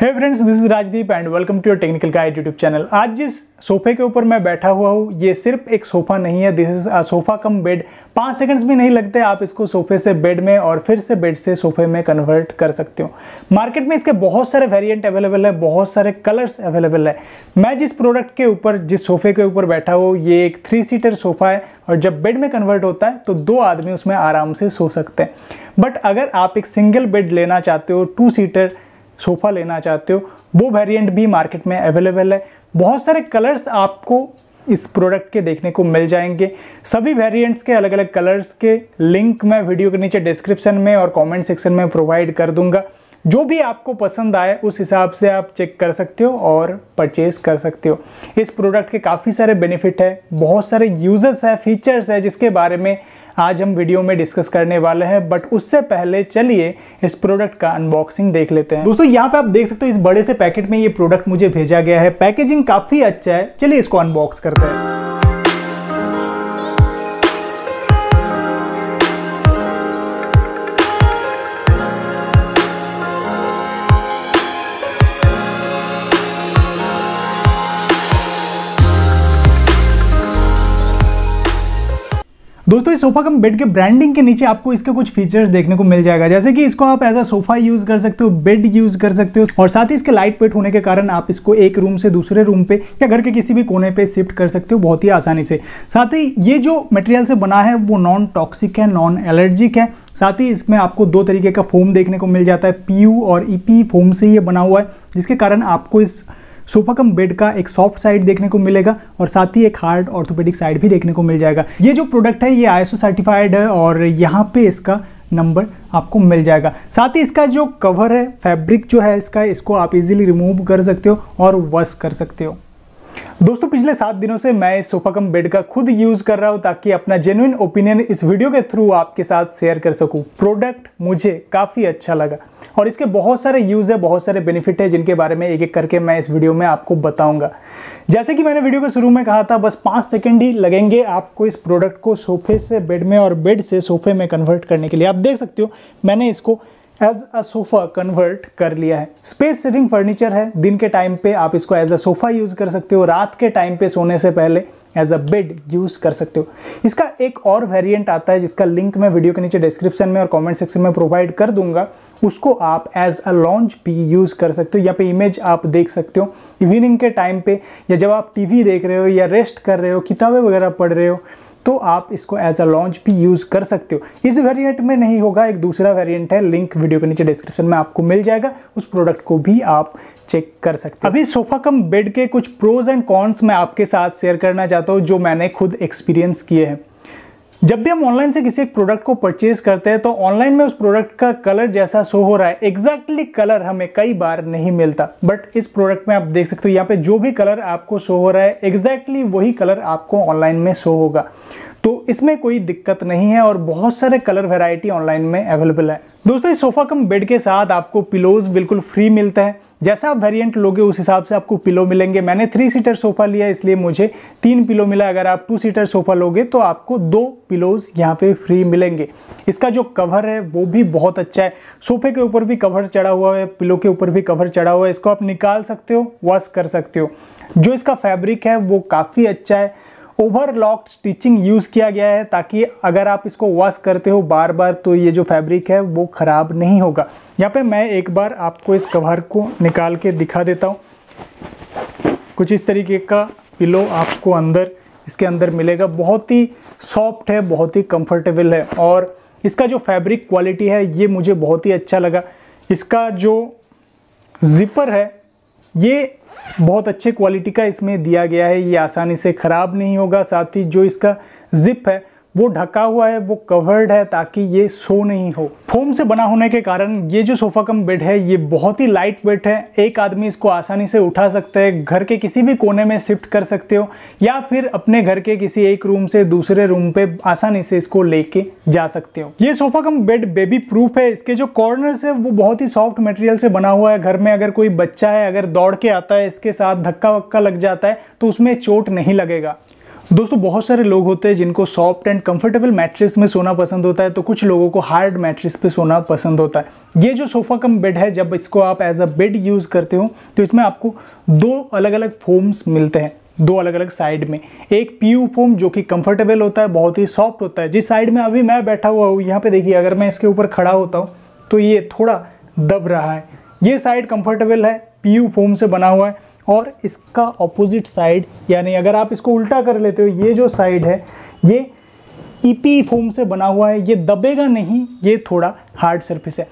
hey friends this is Rajdeep and welcome to your technical guide YouTube channel आज जिस सोफे के ऊपर मैं बैठा हुआ हूँ ये सिर्फ एक सोफा नहीं है this is a sofa cum bed पाँच सेकंड्स भी नहीं लगते आप इसको सोफे से बेड में और फिर से बेड से सोफे में कन्वर्ट कर सकते हो मार्केट में इसके बहुत सारे वेरियंट अवेलेबल है बहुत सारे कलर्स अवेलेबल है मैं जिस प्रोडक्ट के ऊपर जिस सोफे के ऊपर बैठा हूँ ये एक थ्री सीटर सोफा है और जब बेड में कन्वर्ट होता है तो दो आदमी उसमें आराम से सो सकते हैं बट अगर आप एक सिंगल बेड लेना चाहते हो टू सीटर सोफ़ा लेना चाहते हो वो वेरिएंट भी मार्केट में अवेलेबल है बहुत सारे कलर्स आपको इस प्रोडक्ट के देखने को मिल जाएंगे सभी वेरिएंट्स के अलग अलग कलर्स के लिंक मैं वीडियो के नीचे डिस्क्रिप्शन में और कमेंट सेक्शन में प्रोवाइड कर दूंगा जो भी आपको पसंद आए उस हिसाब से आप चेक कर सकते हो और परचेज कर सकते हो इस प्रोडक्ट के काफ़ी सारे बेनिफिट है बहुत सारे यूजर्स है फीचर्स है जिसके बारे में आज हम वीडियो में डिस्कस करने वाले हैं बट उससे पहले चलिए इस प्रोडक्ट का अनबॉक्सिंग देख लेते हैं दोस्तों यहाँ पे आप देख सकते हो इस बड़े से पैकेट में ये प्रोडक्ट मुझे भेजा गया है पैकेजिंग काफ़ी अच्छा है चलिए इसको अनबॉक्स करते हैं दोस्तों इस सोफा कम बेड के ब्रांडिंग के नीचे आपको इसके कुछ फीचर्स देखने को मिल जाएगा जैसे कि इसको आप एज अ सोफा यूज कर सकते हो बेड यूज कर सकते हो और साथ ही इसके लाइट वेट होने के कारण आप इसको एक रूम से दूसरे रूम पे या घर के किसी भी कोने पे शिफ्ट कर सकते हो बहुत ही आसानी से साथ ही ये जो मटेरियल से बना है वो नॉन टॉक्सिक है नॉन एलर्जिक है साथ ही इसमें आपको दो तरीके का फोम देखने को मिल जाता है पी और ई e फोम से ये बना हुआ है जिसके कारण आपको इस सोफा कम बेड का एक सॉफ्ट साइड देखने को मिलेगा और साथ ही एक हार्ड ऑर्थोपेडिक साइड भी देखने को मिल जाएगा ये जो प्रोडक्ट है ये आईएसओ सर्टिफाइड है और यहाँ पे इसका नंबर आपको मिल जाएगा साथ ही इसका जो कवर है फैब्रिक जो है इसका इसको आप इजीली रिमूव कर सकते हो और वॉश कर सकते हो दोस्तों पिछले सात दिनों से मैं इस सोफा कम बेड का खुद यूज कर रहा हूं ताकि अपना जेन्युन ओपिनियन इस वीडियो के थ्रू आपके साथ शेयर कर सकूं प्रोडक्ट मुझे काफ़ी अच्छा लगा और इसके बहुत सारे यूज़ है बहुत सारे बेनिफिट है जिनके बारे में एक एक करके मैं इस वीडियो में आपको बताऊंगा जैसे कि मैंने वीडियो के शुरू में कहा था बस पाँच सेकेंड ही लगेंगे आपको इस प्रोडक्ट को सोफे से बेड में और बेड से सोफे में कन्वर्ट करने के लिए आप देख सकते हो मैंने इसको एज अ सोफा कन्वर्ट कर लिया है स्पेस सेविंग फर्नीचर है दिन के टाइम पे आप इसको एज अ सोफा यूज कर सकते हो रात के टाइम पे सोने से पहले एज अ बेड यूज़ कर सकते हो इसका एक और वेरिएंट आता है जिसका लिंक मैं वीडियो के नीचे डिस्क्रिप्शन में और कमेंट सेक्शन में प्रोवाइड कर दूंगा उसको आप एज अ लॉन्च भी यूज़ कर सकते हो या पे इमेज आप देख सकते हो इवनिंग के टाइम पे या जब आप टीवी देख रहे हो या रेस्ट कर रहे हो किताबें वगैरह पढ़ रहे हो तो आप इसको एज अ लॉन्च भी यूज़ कर सकते हो इस वेरिएंट में नहीं होगा एक दूसरा वेरिएंट है लिंक वीडियो के नीचे डिस्क्रिप्शन में आपको मिल जाएगा उस प्रोडक्ट को भी आप चेक कर सकते हैं अभी सोफा कम बेड के कुछ प्रोज एंड कॉन्स मैं आपके साथ शेयर करना चाहता हूँ जो मैंने खुद एक्सपीरियंस किए हैं जब भी हम ऑनलाइन से किसी एक प्रोडक्ट को परचेज करते हैं तो ऑनलाइन में उस प्रोडक्ट का कलर जैसा शो हो रहा है एग्जैक्टली exactly कलर हमें कई बार नहीं मिलता बट इस प्रोडक्ट में आप देख सकते हो यहाँ पे जो भी कलर आपको शो हो रहा है एग्जैक्टली exactly वही कलर आपको ऑनलाइन में शो होगा तो इसमें कोई दिक्कत नहीं है और बहुत सारे कलर वेराइटी ऑनलाइन में अवेलेबल है दोस्तों इस सोफा कम बेड के साथ आपको पिलोज बिल्कुल फ्री मिलता है जैसा आप वेरिएंट लोगे उस हिसाब से आपको पिलो मिलेंगे मैंने थ्री सीटर सोफा लिया इसलिए मुझे तीन पिलो मिला अगर आप टू सीटर सोफा लोगे तो आपको दो पिलोज यहाँ पे फ्री मिलेंगे इसका जो कवर है वो भी बहुत अच्छा है सोफे के ऊपर भी कवर चढ़ा हुआ है पिलो के ऊपर भी कवर चढ़ा हुआ है इसको आप निकाल सकते हो वॉश कर सकते हो जो इसका फैब्रिक है वो काफ़ी अच्छा है ओवर ओवरलॉक स्टिचिंग यूज़ किया गया है ताकि अगर आप इसको वॉश करते हो बार बार तो ये जो फैब्रिक है वो ख़राब नहीं होगा यहाँ पे मैं एक बार आपको इस कवर को निकाल के दिखा देता हूँ कुछ इस तरीके का पिलो आपको अंदर इसके अंदर मिलेगा बहुत ही सॉफ्ट है बहुत ही कंफर्टेबल है और इसका जो फैब्रिक क्वालिटी है ये मुझे बहुत ही अच्छा लगा इसका जो जिपर है ये बहुत अच्छे क्वालिटी का इसमें दिया गया है ये आसानी से ख़राब नहीं होगा साथ ही जो इसका ज़िप है वो ढका हुआ है वो कवर्ड है ताकि ये सो नहीं हो फोम से बना होने के कारण ये जो सोफा कम बेड है ये बहुत ही लाइट वेट है एक आदमी इसको आसानी से उठा सकता है घर के किसी भी कोने में शिफ्ट कर सकते हो या फिर अपने घर के किसी एक रूम से दूसरे रूम पे आसानी से इसको लेके जा सकते हो ये sofa cum bed baby proof है इसके जो कॉर्नर है वो बहुत ही सॉफ्ट मटेरियल से बना हुआ है घर में अगर कोई बच्चा है अगर दौड़ के आता है इसके साथ धक्का वक्का लग जाता है तो उसमें चोट नहीं लगेगा दोस्तों बहुत सारे लोग होते हैं जिनको सॉफ्ट एंड कंफर्टेबल मैट्रेस में सोना पसंद होता है तो कुछ लोगों को हार्ड मैट्रेस पे सोना पसंद होता है ये जो सोफ़ा कम बेड है जब इसको आप एज अ बेड यूज़ करते हो तो इसमें आपको दो अलग अलग फोम्स मिलते हैं दो अलग अलग साइड में एक पीयू फोम जो कि कंफर्टेबल होता है बहुत ही सॉफ्ट होता है जिस साइड में अभी मैं बैठा हुआ हूँ यहाँ पे देखिए अगर मैं इसके ऊपर खड़ा होता हूँ तो ये थोड़ा दब रहा है ये साइड कंफर्टेबल है पीयू फोम से बना हुआ है और इसका ऑपोजिट साइड यानी अगर आप इसको उल्टा कर लेते हो ये जो साइड है ये ईपी e फोम से बना हुआ है ये दबेगा नहीं ये थोड़ा हार्ड सरफेस है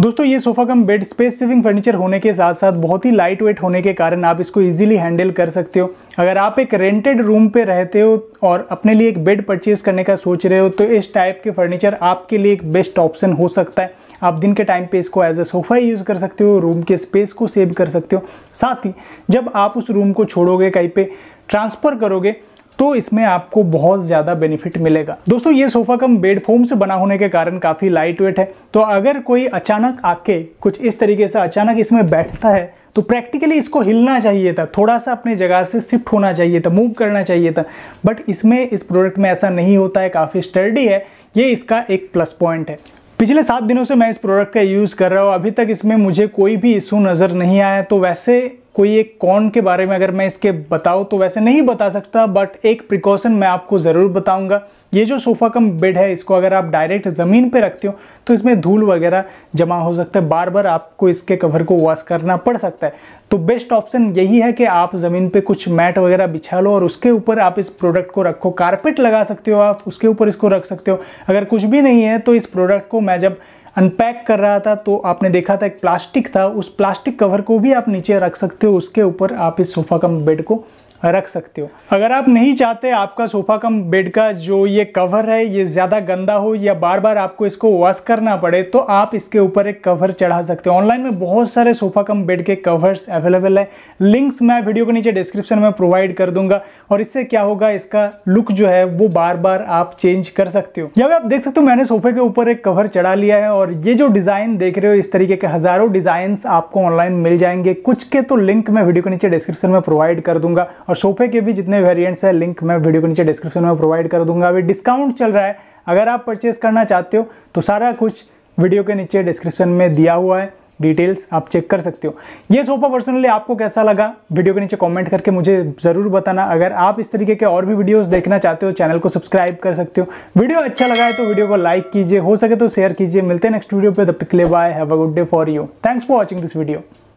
दोस्तों ये sofa cum bed space saving furniture होने के साथ साथ बहुत ही लाइट वेट होने के कारण आप इसको इजीली हैंडल कर सकते हो अगर आप एक रेंटेड रूम पे रहते हो और अपने लिए एक बेड परचेज करने का सोच रहे हो तो इस टाइप के फर्नीचर आपके लिए एक बेस्ट ऑप्शन हो सकता है आप दिन के टाइम पे इसको एज अ सोफ़ा यूज़ कर सकते हो रूम के स्पेस को सेव कर सकते हो साथ ही जब आप उस रूम को छोड़ोगे कहीं पे ट्रांसफ़र करोगे तो इसमें आपको बहुत ज़्यादा बेनिफिट मिलेगा दोस्तों ये सोफ़ा कम बेड फोम से बना होने के कारण काफ़ी लाइट वेट है तो अगर कोई अचानक आके कुछ इस तरीके से अचानक इसमें बैठता है तो प्रैक्टिकली इसको हिलना चाहिए था थोड़ा सा अपने जगह से शिफ्ट होना चाहिए था मूव करना चाहिए था बट इसमें इस प्रोडक्ट में ऐसा नहीं होता है काफ़ी स्टर्डी है ये इसका एक प्लस पॉइंट है पिछले सात दिनों से मैं इस प्रोडक्ट का यूज़ कर रहा हूँ अभी तक इसमें मुझे कोई भी इशू नज़र नहीं आया तो वैसे कोई एक कौन के बारे में अगर मैं इसके बताऊँ तो वैसे नहीं बता सकता बट एक प्रिकॉशन मैं आपको ज़रूर बताऊंगा ये जो सोफ़ा कम बेड है इसको अगर आप डायरेक्ट ज़मीन पे रखते हो तो इसमें धूल वगैरह जमा हो सकता है बार बार आपको इसके कवर को वॉश करना पड़ सकता है तो बेस्ट ऑप्शन यही है कि आप ज़मीन पे कुछ मैट वगैरह बिछा लो और उसके ऊपर आप इस प्रोडक्ट को रखो कारपेट लगा सकते हो आप उसके ऊपर इसको रख सकते हो अगर कुछ भी नहीं है तो इस प्रोडक्ट को मैं जब अनपैक कर रहा था तो आपने देखा था एक प्लास्टिक था उस प्लास्टिक कवर को भी आप नीचे रख सकते हो उसके ऊपर आप इस सोफा कम बेड को रख सकते हो अगर आप नहीं चाहते आपका सोफा कम बेड का जो ये कवर है ये ज़्यादा गंदा हो या बार बार आपको इसको वॉश करना पड़े तो आप इसके ऊपर एक कवर चढ़ा सकते हो ऑनलाइन में बहुत सारे सोफा कम बेड के कवर्स अवेलेबल है लिंक्स मैं वीडियो के नीचे डिस्क्रिप्शन में प्रोवाइड कर दूंगा और इससे क्या होगा इसका लुक जो है वो बार बार आप चेंज कर सकते हो या आप देख सकते हो मैंने सोफे के ऊपर एक कवर चढ़ा लिया है और ये जो डिज़ाइन देख रहे हो इस तरीके के हज़ारों डिजाइन आपको ऑनलाइन मिल जाएंगे कुछ के तो लिंक मैं वीडियो के नीचे डिस्क्रिप्शन में प्रोवाइड कर दूंगा और सोफे के भी जितने वेरियंट्स हैं लिंक मैं वीडियो के नीचे डिस्क्रिप्शन में प्रोवाइड कर दूंगा अभी डिस्काउंट चल रहा है अगर आप परचेज करना चाहते हो तो सारा कुछ वीडियो के नीचे डिस्क्रिप्शन में दिया हुआ है डिटेल्स आप चेक कर सकते हो ये सोफा पर्सनली आपको कैसा लगा वीडियो के नीचे कमेंट करके मुझे ज़रूर बताना अगर आप इस तरीके के और भी वीडियोस देखना चाहते हो चैनल को सब्सक्राइब कर सकते हो वीडियो अच्छा लगा है तो वीडियो को लाइक कीजिए हो सके तो शेयर कीजिए मिलते हैं नेक्स्ट वीडियो पर तब तक ले bye have a good day for you thanks for watching this video